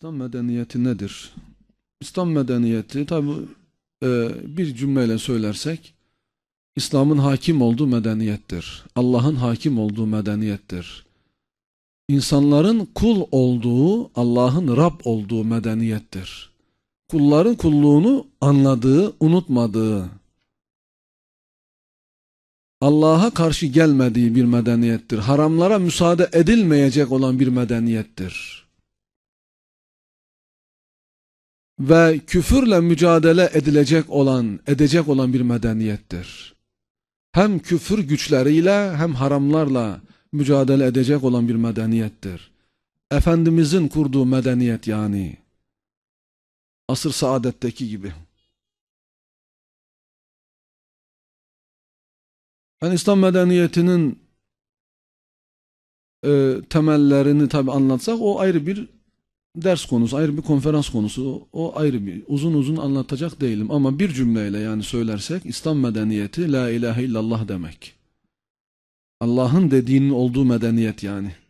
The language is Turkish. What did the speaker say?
İslam medeniyeti nedir? İslam medeniyeti tabi e, bir cümleyle söylersek İslam'ın hakim olduğu medeniyettir. Allah'ın hakim olduğu medeniyettir. İnsanların kul olduğu, Allah'ın Rab olduğu medeniyettir. Kulların kulluğunu anladığı, unutmadığı, Allah'a karşı gelmediği bir medeniyettir. Haramlara müsaade edilmeyecek olan bir medeniyettir. ve küfürle mücadele edilecek olan, edecek olan bir medeniyettir. Hem küfür güçleriyle hem haramlarla mücadele edecek olan bir medeniyettir. Efendimizin kurduğu medeniyet yani. Asır saadetteki gibi. Yani İslam medeniyetinin e, temellerini tabi anlatsak o ayrı bir ders konusu, ayrı bir konferans konusu. O ayrı bir uzun uzun anlatacak değilim ama bir cümleyle yani söylersek İslam medeniyeti la ilahe illallah demek. Allah'ın dediğinin olduğu medeniyet yani.